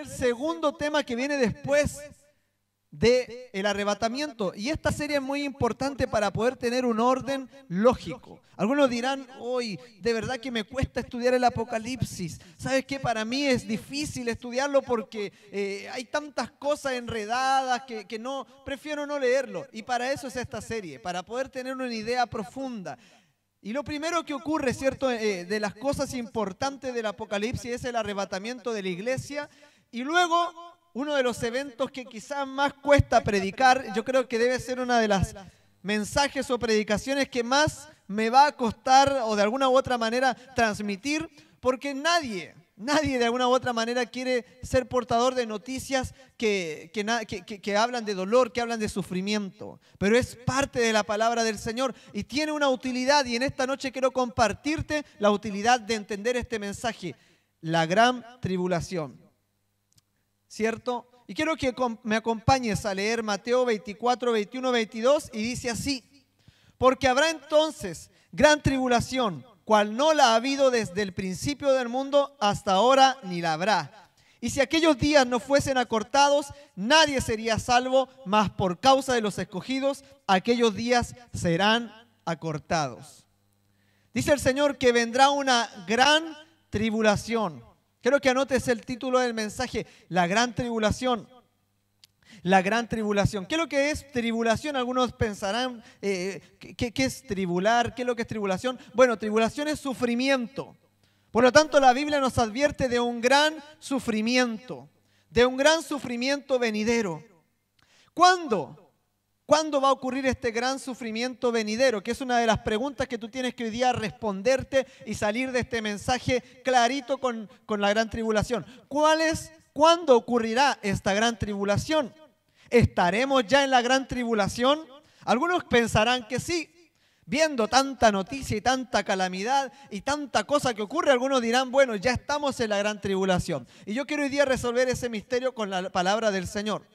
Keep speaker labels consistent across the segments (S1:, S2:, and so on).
S1: el segundo tema que viene después de el arrebatamiento. Y esta serie es muy importante para poder tener un orden lógico. Algunos dirán, hoy de verdad que me cuesta estudiar el Apocalipsis. ¿Sabes qué? Para mí es difícil estudiarlo porque eh, hay tantas cosas enredadas que, que no, prefiero no leerlo. Y para eso es esta serie, para poder tener una idea profunda. Y lo primero que ocurre, ¿cierto?, eh, de las cosas importantes del Apocalipsis es el arrebatamiento de la iglesia y luego, uno de los eventos que quizás más cuesta predicar, yo creo que debe ser una de las mensajes o predicaciones que más me va a costar o de alguna u otra manera transmitir, porque nadie, nadie de alguna u otra manera quiere ser portador de noticias que, que, que, hablan de dolor, que hablan de sufrimiento, pero es parte de la palabra del Señor y tiene una utilidad y en esta noche quiero compartirte la utilidad de entender este mensaje, la gran tribulación. ¿cierto? Y quiero que me acompañes a leer Mateo 24, 21, 22 y dice así, porque habrá entonces gran tribulación, cual no la ha habido desde el principio del mundo hasta ahora, ni la habrá. Y si aquellos días no fuesen acortados, nadie sería salvo, mas por causa de los escogidos, aquellos días serán acortados. Dice el Señor que vendrá una gran tribulación. Quiero que anotes el título del mensaje, la gran tribulación. La gran tribulación. ¿Qué es lo que es tribulación? Algunos pensarán, eh, ¿qué, ¿qué es tribular? ¿Qué es lo que es tribulación? Bueno, tribulación es sufrimiento. Por lo tanto, la Biblia nos advierte de un gran sufrimiento, de un gran sufrimiento venidero. ¿Cuándo? ¿Cuándo va a ocurrir este gran sufrimiento venidero? Que es una de las preguntas que tú tienes que hoy día responderte y salir de este mensaje clarito con, con la gran tribulación. ¿Cuál es, ¿Cuándo ocurrirá esta gran tribulación? ¿Estaremos ya en la gran tribulación? Algunos pensarán que sí. Viendo tanta noticia y tanta calamidad y tanta cosa que ocurre, algunos dirán, bueno, ya estamos en la gran tribulación. Y yo quiero hoy día resolver ese misterio con la palabra del Señor.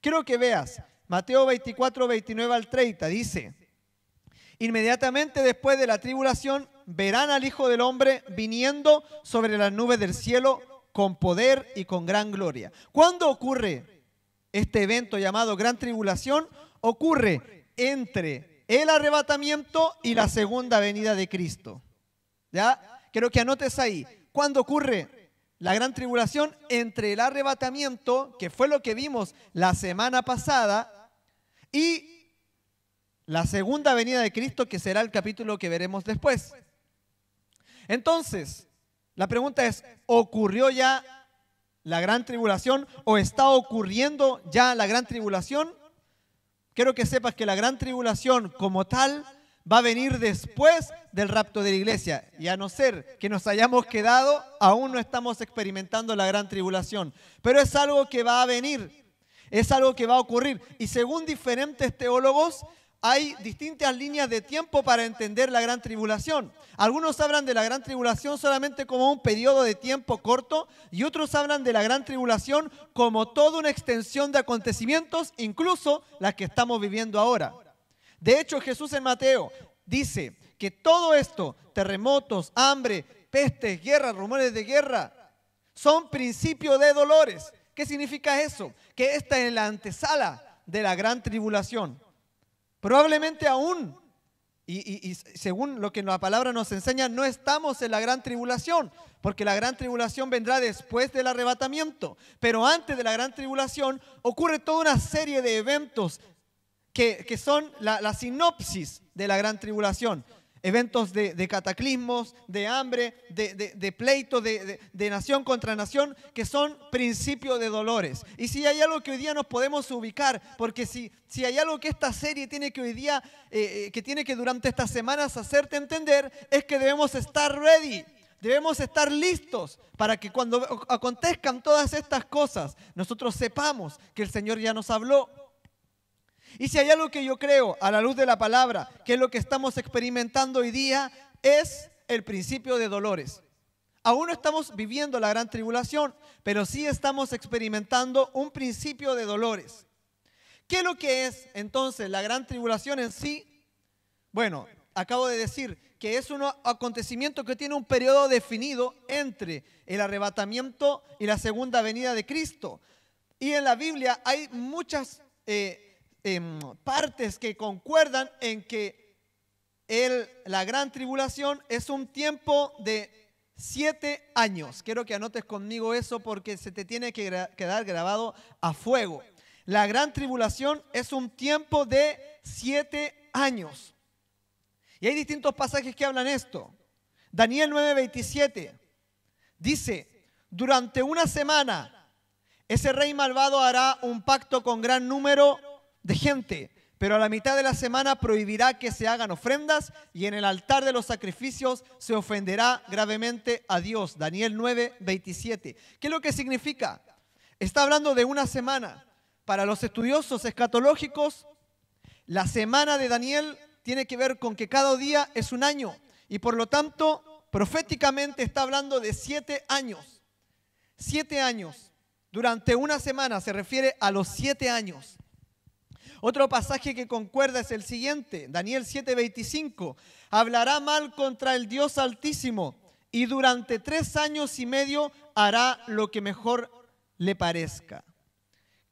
S1: Quiero que veas Mateo 24, 29 al 30 dice, inmediatamente después de la tribulación verán al Hijo del Hombre viniendo sobre las nubes del cielo con poder y con gran gloria. ¿Cuándo ocurre este evento llamado gran tribulación? Ocurre entre el arrebatamiento y la segunda venida de Cristo. ¿Ya? Quiero que anotes ahí. ¿Cuándo ocurre la gran tribulación? Entre el arrebatamiento, que fue lo que vimos la semana pasada, y la segunda venida de Cristo, que será el capítulo que veremos después. Entonces, la pregunta es, ¿ocurrió ya la gran tribulación o está ocurriendo ya la gran tribulación? Quiero que sepas que la gran tribulación como tal va a venir después del rapto de la iglesia. Y a no ser que nos hayamos quedado, aún no estamos experimentando la gran tribulación. Pero es algo que va a venir. Es algo que va a ocurrir. Y según diferentes teólogos, hay distintas líneas de tiempo para entender la gran tribulación. Algunos hablan de la gran tribulación solamente como un periodo de tiempo corto y otros hablan de la gran tribulación como toda una extensión de acontecimientos, incluso las que estamos viviendo ahora. De hecho, Jesús en Mateo dice que todo esto, terremotos, hambre, pestes, guerras, rumores de guerra, son principio de dolores. ¿Qué significa eso? que está en la antesala de la gran tribulación. Probablemente aún, y, según lo que la palabra nos enseña, no estamos en la gran tribulación, porque la gran tribulación vendrá después del arrebatamiento. Pero antes de la gran tribulación ocurre toda una serie de eventos que, son la sinopsis de la gran tribulación. Eventos de, cataclismos, de hambre, de, de pleito, de nación contra nación, que son principios de dolores. Y si hay algo que hoy día nos podemos ubicar, porque si, si hay algo que esta serie tiene que hoy día, eh, eh, que tiene que durante estas semanas hacerte entender, es que debemos estar ready. Debemos estar listos para que cuando acontezcan todas estas cosas, nosotros sepamos que el Señor ya nos habló, y si hay algo que yo creo a la luz de la palabra, que es lo que estamos experimentando hoy día, es el principio de dolores. Aún no estamos viviendo la gran tribulación, pero sí estamos experimentando un principio de dolores. ¿Qué es lo que es entonces la gran tribulación en sí? Bueno, acabo de decir que es un acontecimiento que tiene un periodo definido entre el arrebatamiento y la segunda venida de Cristo. Y en la Biblia hay muchas... Eh, Em, partes que concuerdan en que la gran tribulación es un tiempo de siete años. Quiero que anotes conmigo eso porque se te tiene que quedar grabado a fuego. La gran tribulación es un tiempo de siete años. Y hay distintos pasajes que hablan esto. Daniel 9:27 dice, durante una semana ese rey malvado hará un pacto con gran número de gente, pero a la mitad de la semana prohibirá que se hagan ofrendas y en el altar de los sacrificios se ofenderá gravemente a Dios. Daniel 9, 27. ¿Qué es lo que significa? Está hablando de una semana. Para los estudiosos escatológicos, la semana de Daniel tiene que ver con que cada día es un año y por lo tanto proféticamente está hablando de siete años. Siete años. Durante una semana se refiere a los siete años. Otro pasaje que concuerda es el siguiente, Daniel 7:25. Hablará mal contra el Dios altísimo y durante tres años y medio hará lo que mejor le parezca.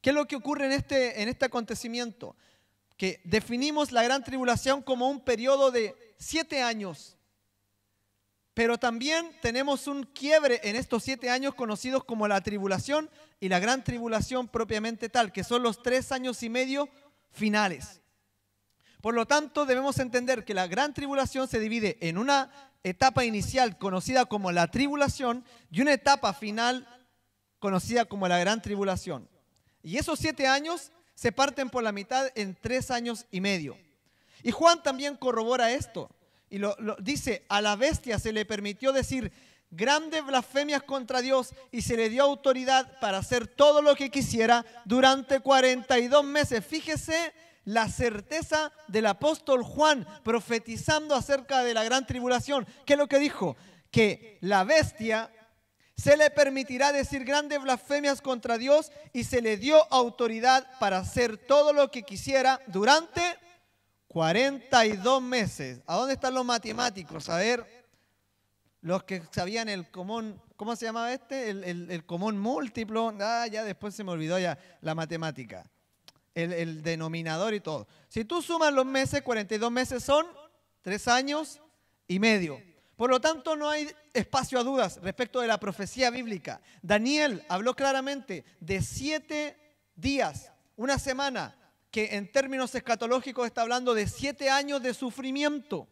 S1: ¿Qué es lo que ocurre en este, en este acontecimiento? Que definimos la gran tribulación como un periodo de siete años. Pero también tenemos un quiebre en estos siete años conocidos como la tribulación y la gran tribulación propiamente tal, que son los tres años y medio finales. Por lo tanto, debemos entender que la gran tribulación se divide en una etapa inicial conocida como la tribulación y una etapa final conocida como la gran tribulación. Y esos siete años se parten por la mitad en tres años y medio. Y Juan también corrobora esto y lo, dice, a la bestia se le permitió decir, grandes blasfemias contra Dios y se le dio autoridad para hacer todo lo que quisiera durante 42 meses. Fíjese la certeza del apóstol Juan profetizando acerca de la gran tribulación. ¿Qué es lo que dijo? Que la bestia se le permitirá decir grandes blasfemias contra Dios y se le dio autoridad para hacer todo lo que quisiera durante 42 meses. ¿A dónde están los matemáticos? A ver. Los que sabían el común, ¿cómo se llamaba este? El, común múltiplo, ah, ya después se me olvidó ya la matemática, el, denominador y todo. Si tú sumas los meses, 42 meses son 3 años y medio. Por lo tanto, no hay espacio a dudas respecto de la profecía bíblica. Daniel habló claramente de siete días, una semana, que en términos escatológicos está hablando de siete años de sufrimiento.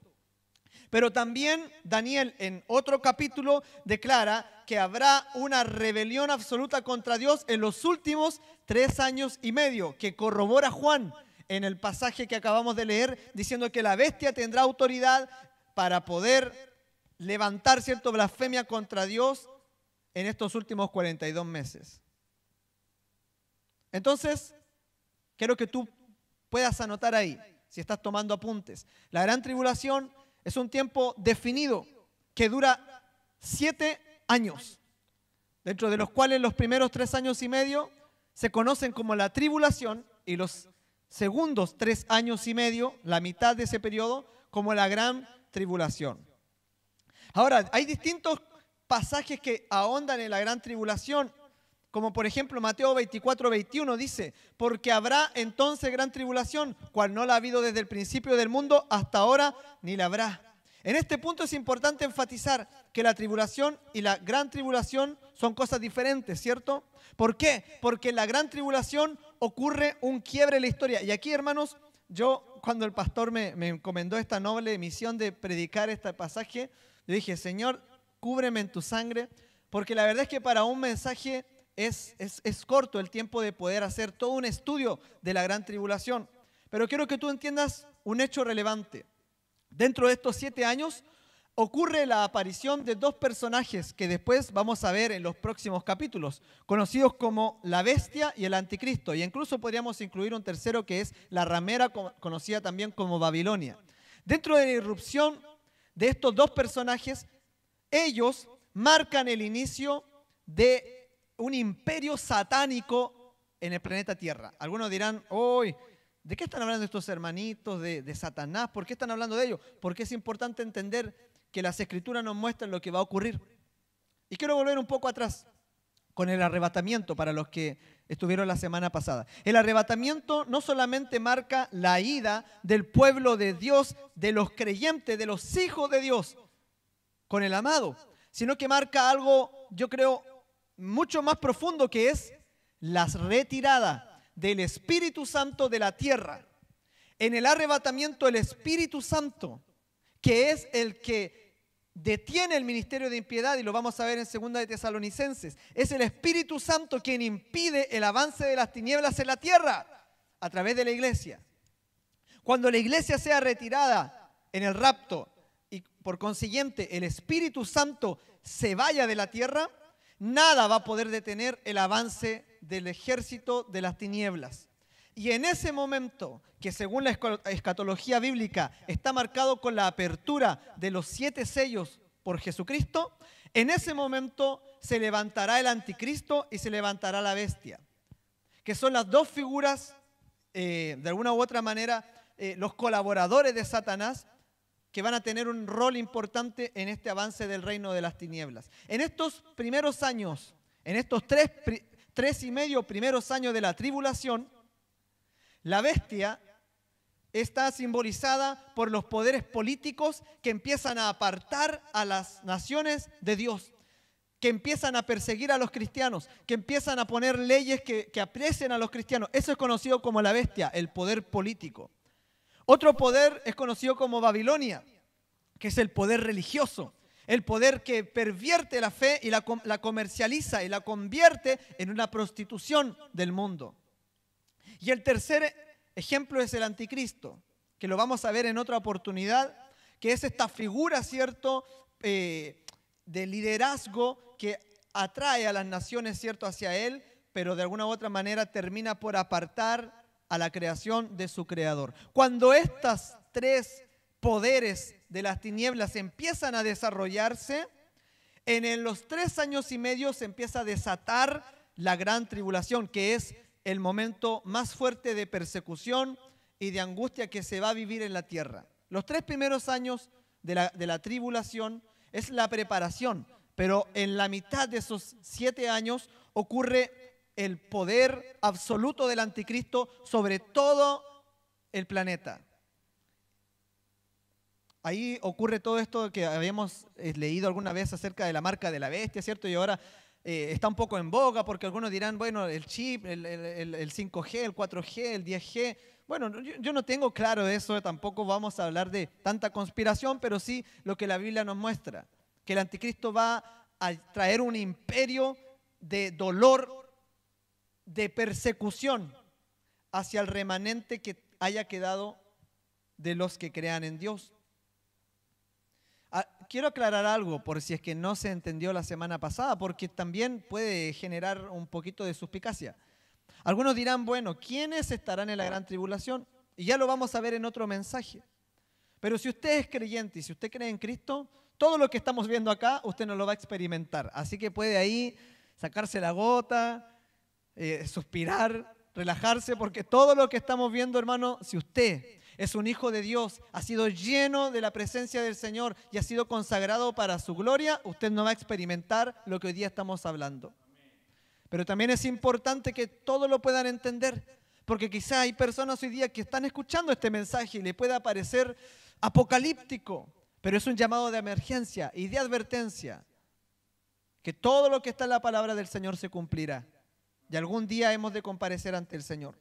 S1: Pero también Daniel en otro capítulo declara que habrá una rebelión absoluta contra Dios en los últimos tres años y medio, que corrobora Juan en el pasaje que acabamos de leer, diciendo que la bestia tendrá autoridad para poder levantar cierto blasfemia contra Dios en estos últimos 42 meses. Entonces, quiero que tú puedas anotar ahí, si estás tomando apuntes. La gran tribulación es un tiempo definido que dura siete años, dentro de los cuales los primeros tres años y medio se conocen como la tribulación y los segundos tres años y medio, la mitad de ese periodo, como la gran tribulación. Ahora, hay distintos pasajes que ahondan en la gran tribulación como por ejemplo Mateo 24, 21 dice, porque habrá entonces gran tribulación, cual no la ha habido desde el principio del mundo hasta ahora, ni la habrá. En este punto es importante enfatizar que la tribulación y la gran tribulación son cosas diferentes, ¿cierto? ¿Por qué? Porque en la gran tribulación ocurre un quiebre en la historia. Y aquí, hermanos, yo cuando el pastor me, encomendó esta noble misión de predicar este pasaje, le dije, Señor, cúbreme en tu sangre, porque la verdad es que para un mensaje es, corto el tiempo de poder hacer todo un estudio de la gran tribulación. Pero quiero que tú entiendas un hecho relevante. Dentro de estos siete años ocurre la aparición de dos personajes que después vamos a ver en los próximos capítulos, conocidos como la bestia y el anticristo, y incluso podríamos incluir un tercero que es la ramera, conocida también como Babilonia. Dentro de la irrupción de estos dos personajes, ellos marcan el inicio de un imperio satánico en el planeta Tierra. Algunos dirán, hoy, ¿de qué están hablando estos hermanitos de, Satanás? ¿Por qué están hablando de ellos? Porque es importante entender que las escrituras nos muestran lo que va a ocurrir. Y quiero volver un poco atrás con el arrebatamiento para los que estuvieron la semana pasada. El arrebatamiento no solamente marca la ida del pueblo de Dios, de los creyentes, de los hijos de Dios, con el amado, sino que marca algo, yo creo, mucho más profundo que es la retirada del Espíritu Santo de la tierra. En el arrebatamiento el Espíritu Santo, que es el que detiene el ministerio de impiedad, y lo vamos a ver en segunda de Tesalonicenses, es el Espíritu Santo quien impide el avance de las tinieblas en la tierra a través de la iglesia. Cuando la iglesia sea retirada en el rapto y por consiguiente el Espíritu Santo se vaya de la tierra, Nada va a poder detener el avance del ejército de las tinieblas. Y en ese momento, que según la escatología bíblica está marcado con la apertura de los siete sellos por Jesucristo, en ese momento se levantará el anticristo y se levantará la bestia, que son las dos figuras, eh, de alguna u otra manera, eh, los colaboradores de Satanás que van a tener un rol importante en este avance del reino de las tinieblas. En estos primeros años, en estos tres, y medio primeros años de la tribulación, la bestia está simbolizada por los poderes políticos que empiezan a apartar a las naciones de Dios, que empiezan a perseguir a los cristianos, que empiezan a poner leyes que, que aprecien a los cristianos. Eso es conocido como la bestia, el poder político. Otro poder es conocido como Babilonia, que es el poder religioso, el poder que pervierte la fe y la, comercializa y la convierte en una prostitución del mundo. Y el tercer ejemplo es el anticristo, que lo vamos a ver en otra oportunidad, que es esta figura, ¿cierto?, eh, de liderazgo que atrae a las naciones, ¿cierto?, hacia él, pero de alguna u otra manera termina por apartar a la creación de su creador. Cuando estos tres poderes de las tinieblas empiezan a desarrollarse, en los tres años y medio se empieza a desatar la gran tribulación, que es el momento más fuerte de persecución y de angustia que se va a vivir en la tierra. Los tres primeros años de la, de la tribulación es la preparación, pero en la mitad de esos siete años ocurre el poder absoluto del anticristo sobre todo el planeta. Ahí ocurre todo esto que habíamos eh, leído alguna vez acerca de la marca de la bestia, ¿cierto? Y ahora eh, está un poco en boga porque algunos dirán, bueno, el chip, el, 5G, el 4G, el 10G. Bueno, yo, yo, no tengo claro eso, tampoco vamos a hablar de tanta conspiración, pero sí lo que la Biblia nos muestra, que el anticristo va a traer un imperio de dolor de persecución hacia el remanente que haya quedado de los que crean en Dios. Ah, quiero aclarar algo por si es que no se entendió la semana pasada, porque también puede generar un poquito de suspicacia. Algunos dirán, bueno, ¿quiénes estarán en la gran tribulación? Y ya lo vamos a ver en otro mensaje. Pero si usted es creyente y si usted cree en Cristo, todo lo que estamos viendo acá, usted no lo va a experimentar. Así que puede ahí sacarse la gota, eh, suspirar, relajarse, porque todo lo que estamos viendo, hermano, si usted es un hijo de Dios, ha sido lleno de la presencia del Señor y ha sido consagrado para su gloria, usted no va a experimentar lo que hoy día estamos hablando. Pero también es importante que todos lo puedan entender, porque quizá hay personas hoy día que están escuchando este mensaje y le pueda parecer apocalíptico, pero es un llamado de emergencia y de advertencia, que todo lo que está en la palabra del Señor se cumplirá. Y algún día hemos de comparecer ante el Señor.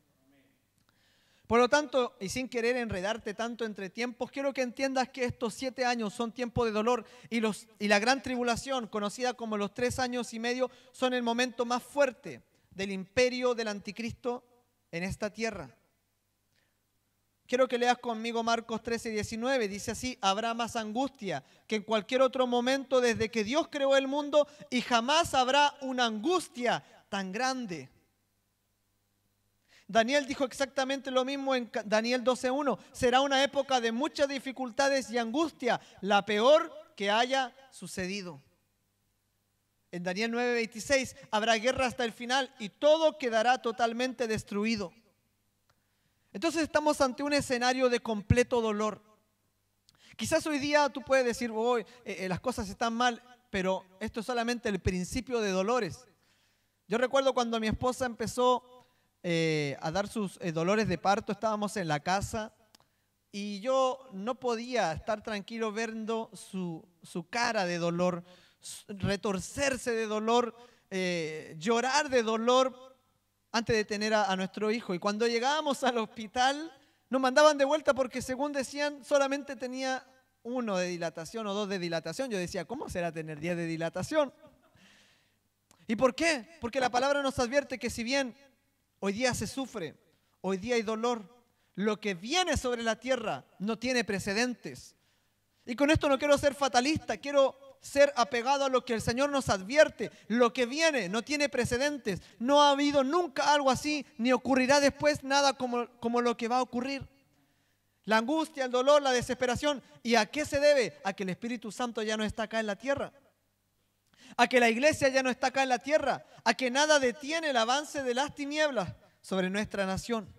S1: Por lo tanto, y sin querer enredarte tanto entre tiempos, quiero que entiendas que estos siete años son tiempo de dolor y, los, y la gran tribulación, conocida como los tres años y medio, son el momento más fuerte del imperio del anticristo en esta tierra. Quiero que leas conmigo Marcos 13, 19. Dice así, habrá más angustia que en cualquier otro momento desde que Dios creó el mundo y jamás habrá una angustia tan grande. Daniel dijo exactamente lo mismo en Daniel 12.1. Será una época de muchas dificultades y angustia, la peor que haya sucedido. En Daniel 9.26 habrá guerra hasta el final y todo quedará totalmente destruido. Entonces estamos ante un escenario de completo dolor. Quizás hoy día tú puedes decir, hoy eh, eh, las cosas están mal, pero esto es solamente el principio de dolores. Yo recuerdo cuando mi esposa empezó eh, a dar sus eh, dolores de parto, estábamos en la casa y yo no podía estar tranquilo viendo su, su cara de dolor, retorcerse de dolor, eh, llorar de dolor antes de tener a, a nuestro hijo. Y cuando llegábamos al hospital, nos mandaban de vuelta porque según decían, solamente tenía uno de dilatación o dos de dilatación. Yo decía, ¿cómo será tener diez de dilatación? ¿Y por qué? Porque la palabra nos advierte que si bien hoy día se sufre, hoy día hay dolor, lo que viene sobre la tierra no tiene precedentes. Y con esto no quiero ser fatalista, quiero ser apegado a lo que el Señor nos advierte. Lo que viene no tiene precedentes. No ha habido nunca algo así, ni ocurrirá después nada como, lo que va a ocurrir. La angustia, el dolor, la desesperación. ¿Y a qué se debe? A que el Espíritu Santo ya no está acá en la tierra a que la iglesia ya no está acá en la tierra, a que nada detiene el avance de las tinieblas sobre nuestra nación.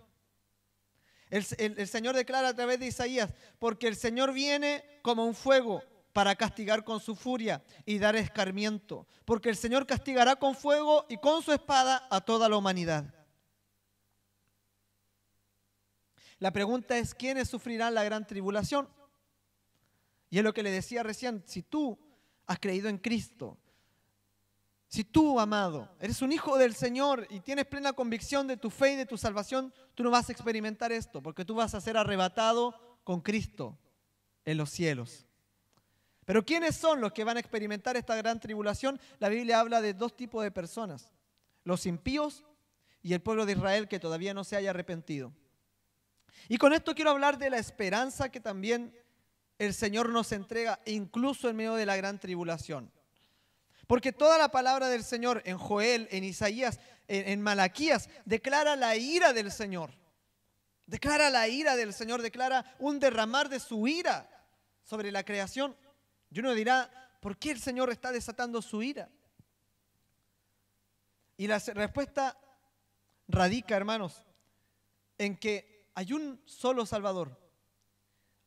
S1: El, Señor declara a través de Isaías, porque el Señor viene como un fuego para castigar con su furia y dar escarmiento, porque el Señor castigará con fuego y con su espada a toda la humanidad. La pregunta es, ¿quiénes sufrirán la gran tribulación? Y es lo que le decía recién, si tú has creído en Cristo, si tú, amado, eres un hijo del Señor y tienes plena convicción de tu fe y de tu salvación, tú no vas a experimentar esto, porque tú vas a ser arrebatado con Cristo en los cielos. Pero ¿quiénes son los que van a experimentar esta gran tribulación? La Biblia habla de dos tipos de personas, los impíos y el pueblo de Israel que todavía no se haya arrepentido. Y con esto quiero hablar de la esperanza que también el Señor nos entrega, incluso en medio de la gran tribulación. Porque toda la palabra del Señor en Joel, en Isaías, en, Malaquías, declara la ira del Señor. Declara la ira del Señor, declara un derramar de su ira sobre la creación. Y uno dirá, ¿por qué el Señor está desatando su ira? Y la respuesta radica, hermanos, en que hay un solo Salvador,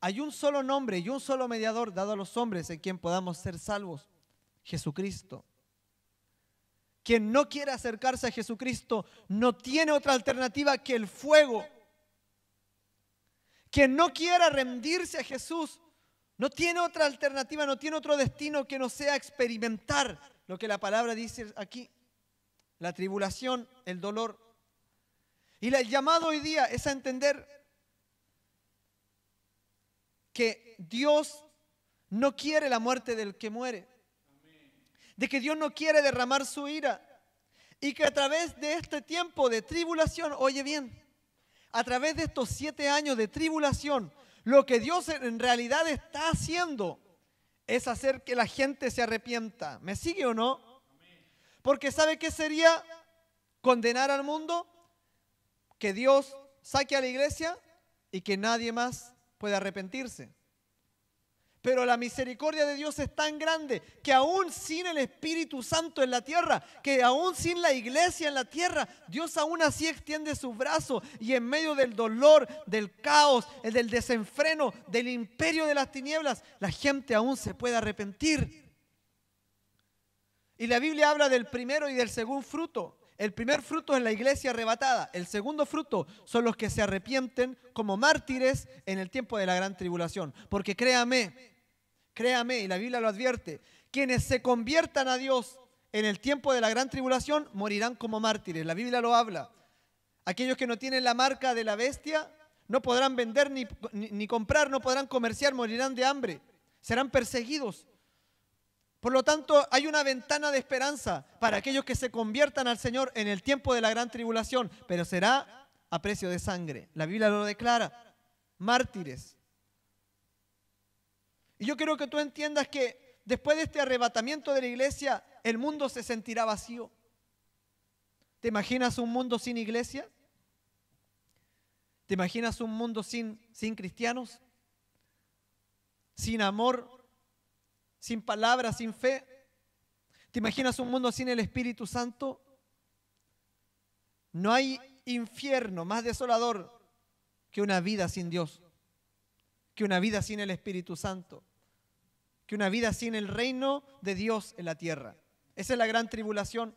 S1: hay un solo nombre y un solo mediador dado a los hombres en quien podamos ser salvos. Jesucristo. Quien no quiera acercarse a Jesucristo no tiene otra alternativa que el fuego. Quien no quiera rendirse a Jesús no tiene otra alternativa, no tiene otro destino que no sea experimentar lo que la palabra dice aquí. La tribulación, el dolor. Y el llamado hoy día es a entender que Dios no quiere la muerte del que muere de que Dios no quiere derramar su ira y que a través de este tiempo de tribulación, oye bien, a través de estos siete años de tribulación, lo que Dios en realidad está haciendo es hacer que la gente se arrepienta. ¿Me sigue o no? Porque ¿sabe qué sería condenar al mundo? Que Dios saque a la iglesia y que nadie más pueda arrepentirse. Pero la misericordia de Dios es tan grande que aún sin el Espíritu Santo en la tierra, que aún sin la iglesia en la tierra, Dios aún así extiende sus brazos y en medio del dolor, del caos, del desenfreno, del imperio de las tinieblas, la gente aún se puede arrepentir. Y la Biblia habla del primero y del segundo fruto. El primer fruto es la iglesia arrebatada. El segundo fruto son los que se arrepienten como mártires en el tiempo de la gran tribulación. Porque créame, Créame, y la Biblia lo advierte, quienes se conviertan a Dios en el tiempo de la gran tribulación morirán como mártires. La Biblia lo habla. Aquellos que no tienen la marca de la bestia no podrán vender ni, comprar, no podrán comerciar, morirán de hambre, serán perseguidos. Por lo tanto, hay una ventana de esperanza para aquellos que se conviertan al Señor en el tiempo de la gran tribulación, pero será a precio de sangre. La Biblia lo declara. Mártires. Y yo quiero que tú entiendas que después de este arrebatamiento de la iglesia, el mundo se sentirá vacío. ¿Te imaginas un mundo sin iglesia? ¿Te imaginas un mundo sin, sin cristianos? ¿Sin amor? ¿Sin palabra, ¿Sin fe? ¿Te imaginas un mundo sin el Espíritu Santo? No hay infierno más desolador que una vida sin Dios, que una vida sin el Espíritu Santo que una vida sin el reino de Dios en la tierra. Esa es la gran tribulación.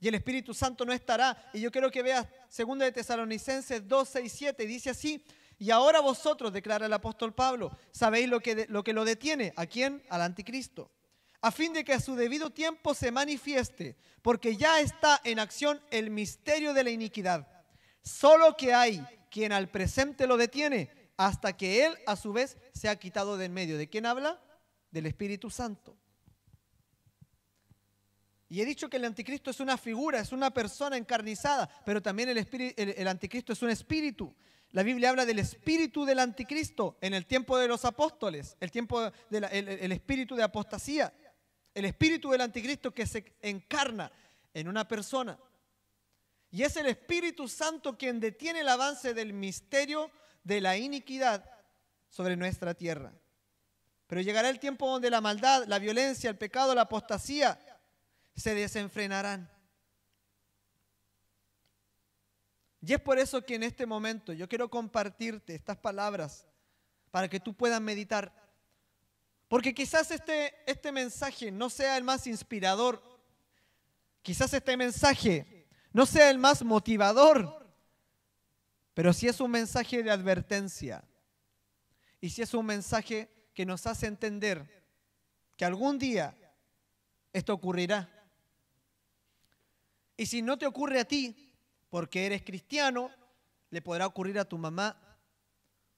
S1: Y el Espíritu Santo no estará. Y yo quiero que veas 2 de Tesalonicenses 2, 6, 7. dice así, y ahora vosotros, declara el apóstol Pablo, sabéis lo que, lo que lo detiene. ¿A quién? Al anticristo. A fin de que a su debido tiempo se manifieste, porque ya está en acción el misterio de la iniquidad. Solo que hay quien al presente lo detiene, hasta que él a su vez se ha quitado de en medio. ¿De quién habla? del Espíritu Santo. Y he dicho que el anticristo es una figura, es una persona encarnizada, pero también el, el, anticristo es un espíritu. La Biblia habla del espíritu del anticristo en el tiempo de los apóstoles, el, tiempo el espíritu de apostasía, el espíritu del anticristo que se encarna en una persona. Y es el Espíritu Santo quien detiene el avance del misterio de la iniquidad sobre nuestra tierra. Pero llegará el tiempo donde la maldad, la violencia, el pecado, la apostasía se desenfrenarán. Y es por eso que en este momento yo quiero compartirte estas palabras para que tú puedas meditar. Porque quizás este, este mensaje no sea el más inspirador, quizás este mensaje no sea el más motivador, pero si sí es un mensaje de advertencia y si es un mensaje que nos hace entender que algún día esto ocurrirá. Y si no te ocurre a ti, porque eres cristiano, le podrá ocurrir a tu mamá,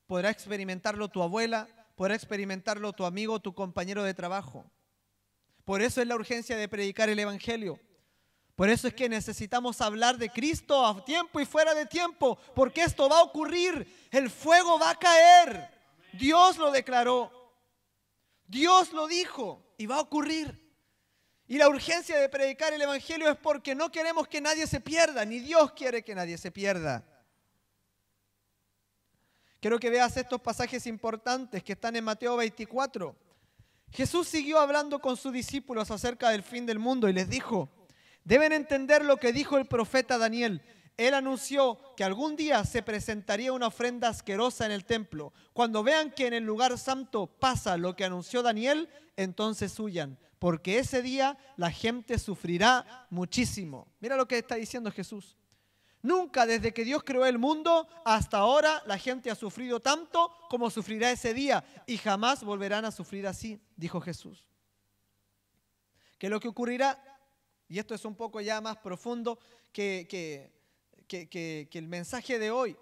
S1: podrá experimentarlo tu abuela, podrá experimentarlo tu amigo, tu compañero de trabajo. Por eso es la urgencia de predicar el Evangelio. Por eso es que necesitamos hablar de Cristo a tiempo y fuera de tiempo, porque esto va a ocurrir, el fuego va a caer. Dios lo declaró. Dios lo dijo y va a ocurrir. Y la urgencia de predicar el Evangelio es porque no queremos que nadie se pierda, ni Dios quiere que nadie se pierda. Quiero que veas estos pasajes importantes que están en Mateo 24. Jesús siguió hablando con sus discípulos acerca del fin del mundo y les dijo, deben entender lo que dijo el profeta Daniel. Él anunció que algún día se presentaría una ofrenda asquerosa en el templo. Cuando vean que en el lugar santo pasa lo que anunció Daniel, entonces huyan, porque ese día la gente sufrirá muchísimo. Mira lo que está diciendo Jesús. Nunca desde que Dios creó el mundo hasta ahora la gente ha sufrido tanto como sufrirá ese día y jamás volverán a sufrir así, dijo Jesús. Que lo que ocurrirá, y esto es un poco ya más profundo, que, que que, el mensaje de hoy.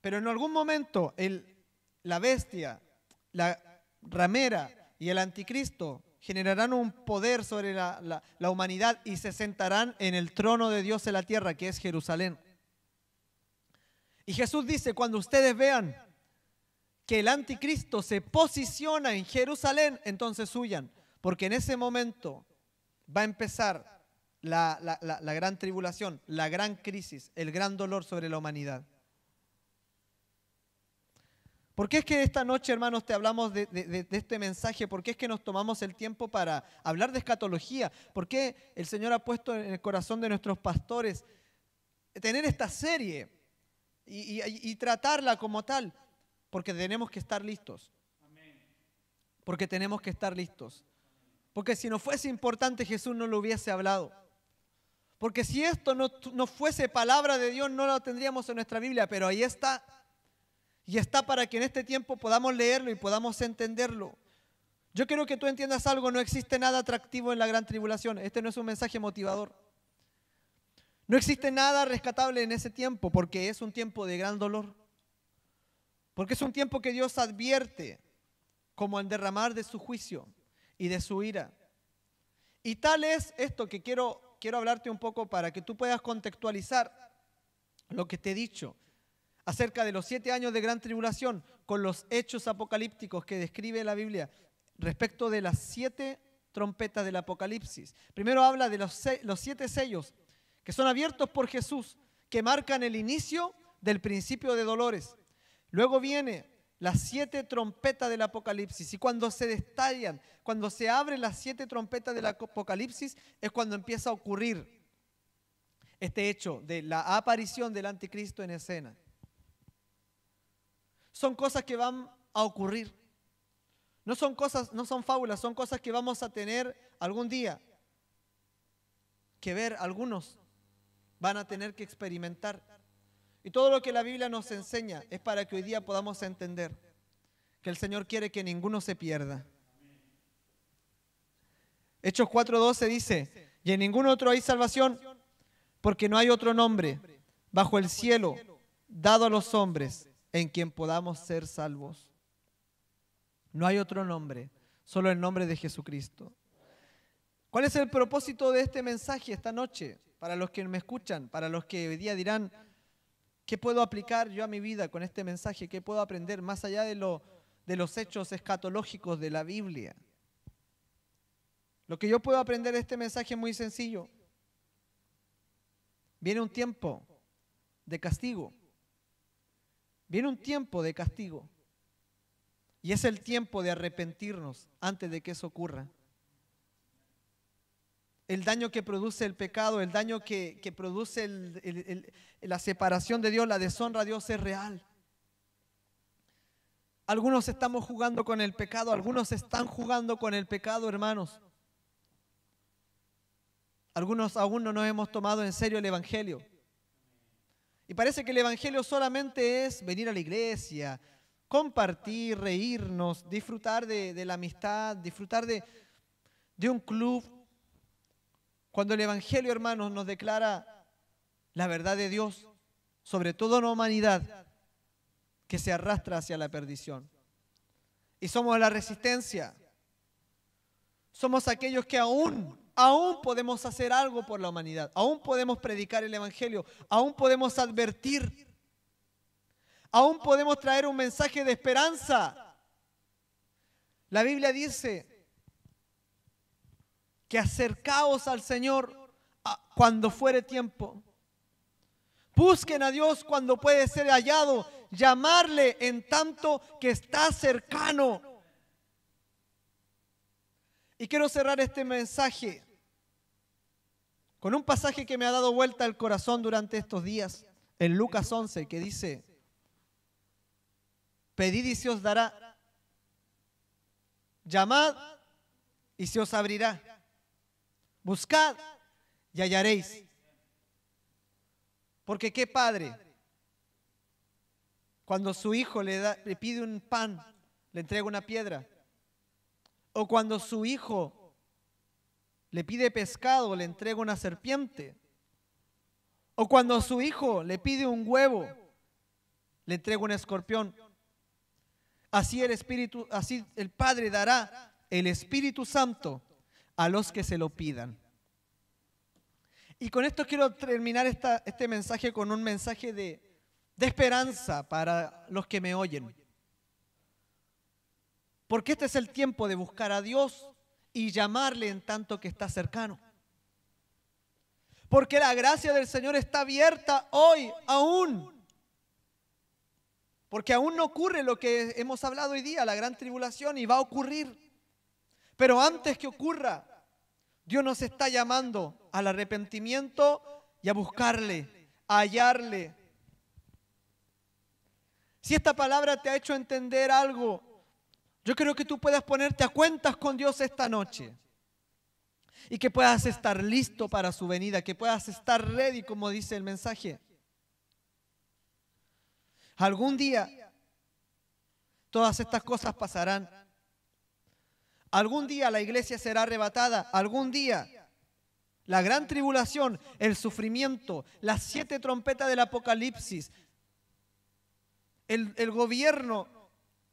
S1: Pero en algún momento el, la bestia, la ramera y el anticristo generarán un poder sobre la, la, humanidad y se sentarán en el trono de Dios en la tierra, que es Jerusalén. Y Jesús dice, cuando ustedes vean que el anticristo se posiciona en Jerusalén, entonces huyan, porque en ese momento va a empezar la, gran tribulación, la gran crisis, el gran dolor sobre la humanidad. ¿Por qué es que esta noche, hermanos, te hablamos de, este mensaje? ¿Por qué es que nos tomamos el tiempo para hablar de escatología? ¿Por qué el Señor ha puesto en el corazón de nuestros pastores tener esta serie y, y tratarla como tal? Porque tenemos que estar listos. Porque tenemos que estar listos. Porque si no fuese importante, Jesús no lo hubiese hablado. Porque si esto no, fuese palabra de Dios, no la tendríamos en nuestra Biblia, pero ahí está. Y está para que en este tiempo podamos leerlo y podamos entenderlo. Yo quiero que tú entiendas algo, no existe nada atractivo en la gran tribulación. Este no es un mensaje motivador. No existe nada rescatable en ese tiempo porque es un tiempo de gran dolor. Porque es un tiempo que Dios advierte como el derramar de su juicio y de su ira. Y tal es esto que quiero quiero hablarte un poco para que tú puedas contextualizar lo que te he dicho acerca de los siete años de gran tribulación con los hechos apocalípticos que describe la Biblia respecto de las siete trompetas del Apocalipsis. Primero habla de los, los siete sellos que son abiertos por Jesús, que marcan el inicio del principio de dolores. Luego viene las siete trompetas del Apocalipsis. Y cuando se destallan, cuando se abren las siete trompetas del Apocalipsis, es cuando empieza a ocurrir este hecho de la aparición del anticristo en escena. Son cosas que van a ocurrir. No son cosas, no son fábulas, son cosas que vamos a tener algún día que ver, algunos van a tener que experimentar. Y todo lo que la Biblia nos enseña es para que hoy día podamos entender que el Señor quiere que ninguno se pierda. Hechos 4:12 dice, y en ningún otro hay salvación, porque no hay otro nombre bajo el cielo dado a los hombres en quien podamos ser salvos. No hay otro nombre, solo el nombre de Jesucristo. ¿Cuál es el propósito de este mensaje esta noche? Para los que me escuchan, para los que hoy día dirán, ¿Qué puedo aplicar yo a mi vida con este mensaje? ¿Qué puedo aprender más allá de, de los hechos escatológicos de la Biblia? Lo que yo puedo aprender de este mensaje es muy sencillo. Viene un tiempo de castigo. Viene un tiempo de castigo. Y es el tiempo de arrepentirnos antes de que eso ocurra el daño que produce el pecado, el daño que, produce la separación de Dios, la deshonra de Dios es real. Algunos estamos jugando con el pecado, algunos están jugando con el pecado, hermanos. Algunos aún no nos hemos tomado en serio el Evangelio. Y parece que el Evangelio solamente es venir a la iglesia, compartir, reírnos, disfrutar de, la amistad, disfrutar de, de un club cuando el Evangelio, hermanos, nos declara la verdad de Dios sobre toda la humanidad que se arrastra hacia la perdición. Y somos la resistencia. Somos aquellos que aún, aún podemos hacer algo por la humanidad. Aún podemos predicar el Evangelio. Aún podemos advertir. Aún podemos traer un mensaje de esperanza. La Biblia dice que acercaos al Señor cuando fuere tiempo. Busquen a Dios cuando puede ser hallado, llamarle en tanto que está cercano. Y quiero cerrar este mensaje con un pasaje que me ha dado vuelta al corazón durante estos días, en Lucas 11, que dice, pedid y se os dará, llamad y se os abrirá. Buscad y hallaréis. Porque qué padre, cuando su hijo le, pide un pan, le entrega una piedra. O cuando su hijo le pide pescado, le entrega una serpiente. O cuando su hijo le pide un huevo, le entrega un escorpión. Así el Espíritu, así el Padre dará el Espíritu Santo a los que se lo pidan. Y con esto quiero terminar este mensaje con un mensaje de esperanza para los que me oyen. Porque este es el tiempo de buscar a Dios y llamarle en tanto que está cercano. Porque la gracia del Señor está abierta hoy aún. Porque aún no ocurre lo que hemos hablado hoy día, la gran tribulación, y va a ocurrir. Pero antes que ocurra, Dios nos está llamando al arrepentimiento y a buscarle, a hallarle. Si esta palabra te ha hecho entender algo, yo creo que tú puedas ponerte a cuentas con Dios esta noche. Y que puedas estar listo para su venida, que puedas estar ready, como dice el mensaje. Algún día todas estas cosas pasarán Algún día la iglesia será arrebatada, algún día. La gran tribulación, el sufrimiento, las siete trompetas del apocalipsis, el, gobierno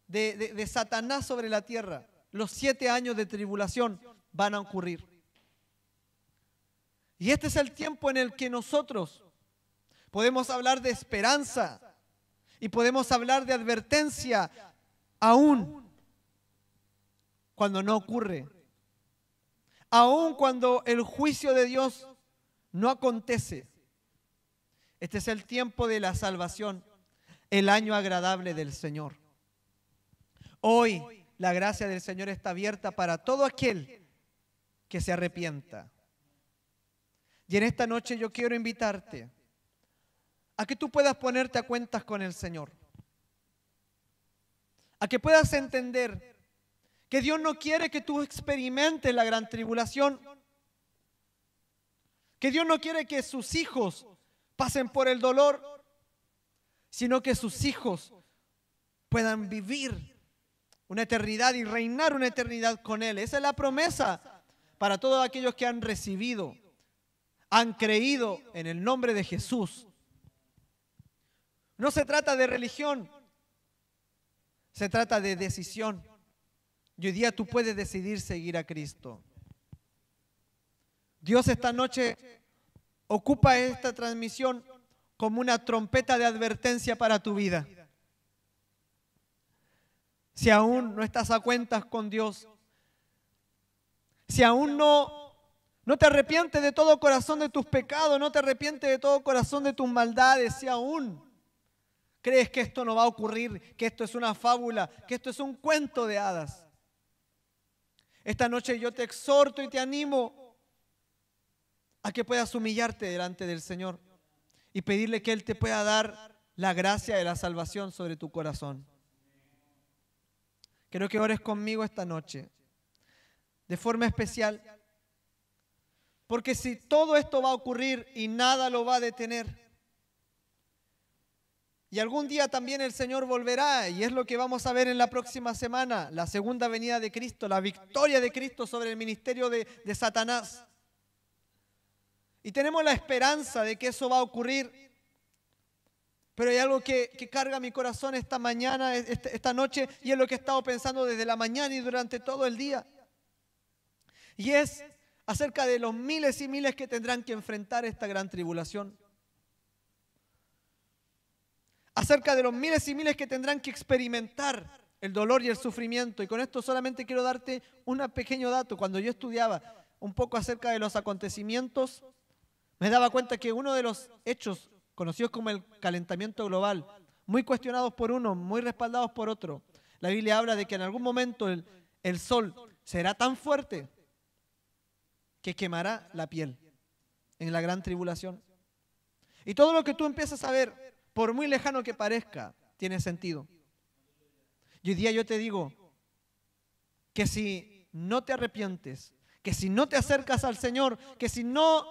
S1: de Satanás sobre la tierra, los siete años de tribulación van a ocurrir. Y este es el tiempo en el que nosotros podemos hablar de esperanza y podemos hablar de advertencia aún cuando no ocurre. Aun cuando el juicio de Dios no acontece. Este es el tiempo de la salvación, el año agradable del Señor. Hoy la gracia del Señor está abierta para todo aquel que se arrepienta. Y en esta noche yo quiero invitarte a que tú puedas ponerte a cuentas con el Señor. A que puedas entender que Dios no quiere que tú experimentes la gran tribulación, que Dios no quiere que sus hijos pasen por el dolor, sino que sus hijos puedan vivir una eternidad y reinar una eternidad con Él. Esa es la promesa para todos aquellos que han recibido, han creído en el nombre de Jesús. No se trata de religión, se trata de decisión. Y hoy día tú puedes decidir seguir a Cristo. Dios esta noche ocupa esta transmisión como una trompeta de advertencia para tu vida. Si aún no estás a cuentas con Dios, si aún no no te arrepientes de todo corazón de tus pecados, no te arrepientes de todo corazón de tus maldades, si aún crees que esto no va a ocurrir, que esto es una fábula, que esto es un cuento de hadas. Esta noche yo te exhorto y te animo a que puedas humillarte delante del Señor y pedirle que Él te pueda dar la gracia de la salvación sobre tu corazón. Quiero que ores conmigo esta noche, de forma especial, porque si todo esto va a ocurrir y nada lo va a detener, y algún día también el Señor volverá, y es lo que vamos a ver en la próxima semana, la segunda venida de Cristo, la victoria de Cristo sobre el ministerio de, Satanás. Y tenemos la esperanza de que eso va a ocurrir. Pero hay algo que, que, carga mi corazón esta mañana, este, esta, noche, y es lo que he estado pensando desde la mañana y durante todo el día. Y es acerca de los miles y miles que tendrán que enfrentar esta gran tribulación acerca de los miles y miles que tendrán que experimentar el dolor y el sufrimiento. Y con esto solamente quiero darte un pequeño dato. Cuando yo estudiaba un poco acerca de los acontecimientos, me daba cuenta que uno de los hechos conocidos como el calentamiento global, muy cuestionados por uno, muy respaldados por otro, la Biblia habla de que en algún momento el, el sol será tan fuerte que quemará la piel en la gran tribulación. Y todo lo que tú empiezas a ver por muy lejano que parezca, tiene sentido. Y hoy día yo te digo que si no te arrepientes, que si no te acercas al Señor, que si no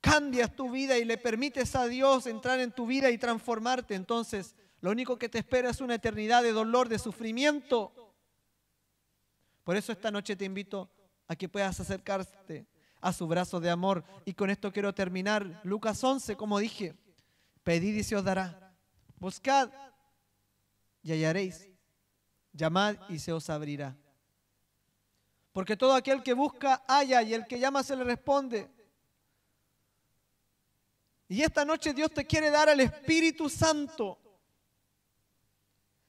S1: cambias tu vida y le permites a Dios entrar en tu vida y transformarte, entonces lo único que te espera es una eternidad de dolor, de sufrimiento. Por eso esta noche te invito a que puedas acercarte a su brazo de amor. Y con esto quiero terminar. Lucas 11, como dije, Pedid y se os dará. Buscad y hallaréis. Llamad y se os abrirá. Porque todo aquel que busca, halla, y el que llama se le responde. Y esta noche Dios te quiere dar al Espíritu Santo.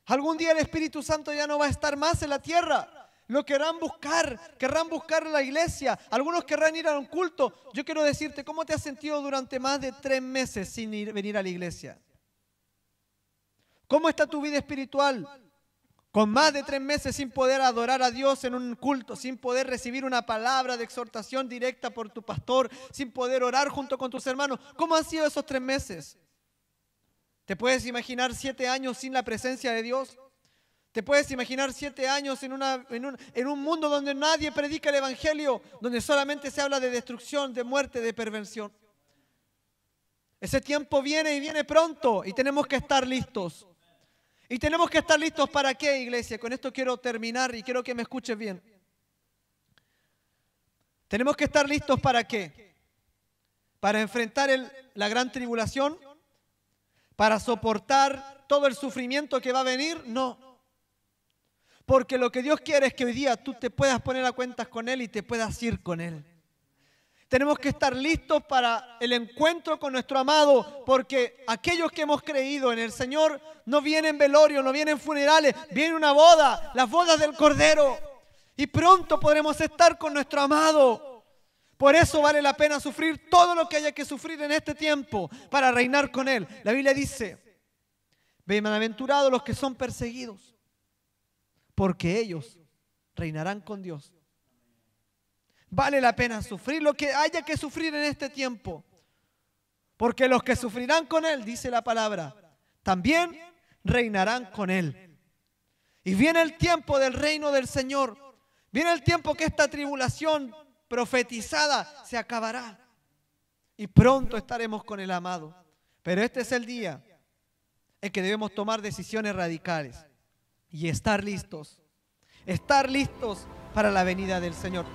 S1: Algún día el Espíritu Santo ya no va a estar más en la tierra. Lo querrán buscar, querrán buscar la iglesia, algunos querrán ir a un culto. Yo quiero decirte, ¿cómo te has sentido durante más de tres meses sin ir, venir a la iglesia? ¿Cómo está tu vida espiritual? Con más de tres meses sin poder adorar a Dios en un culto, sin poder recibir una palabra de exhortación directa por tu pastor, sin poder orar junto con tus hermanos. ¿Cómo han sido esos tres meses? ¿Te puedes imaginar siete años sin la presencia de Dios? ¿Te puedes imaginar siete años en, una, en, un, en, un, mundo donde nadie predica el Evangelio, donde solamente se habla de destrucción, de muerte, de perversión? Ese tiempo viene y viene pronto y tenemos que estar listos. ¿Y tenemos que estar listos para qué, iglesia? Con esto quiero terminar y quiero que me escuches bien. ¿Tenemos que estar listos para qué? Para enfrentar la gran tribulación, para soportar todo el sufrimiento que va a venir. No, porque lo que Dios quiere es que hoy día tú te puedas poner a cuentas con Él y te puedas ir con Él. Tenemos que estar listos para el encuentro con nuestro amado, porque aquellos que hemos creído en el Señor no vienen velorio, no vienen funerales, viene una boda, las bodas del Cordero. Y pronto podremos estar con nuestro amado. Por eso vale la pena sufrir todo lo que haya que sufrir en este tiempo para reinar con Él. La Biblia dice, bienaventurados los que son perseguidos porque ellos reinarán con Dios. Vale la pena sufrir lo que haya que sufrir en este tiempo, porque los que sufrirán con Él, dice la palabra, también reinarán con Él. Y viene el tiempo del reino del Señor, viene el tiempo que esta tribulación profetizada se acabará y pronto estaremos con el amado. Pero este es el día en que debemos tomar decisiones radicales y estar listos. Estar listos para la venida del Señor.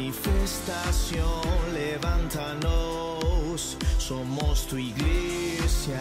S1: manifestación, levántanos, somos tu iglesia.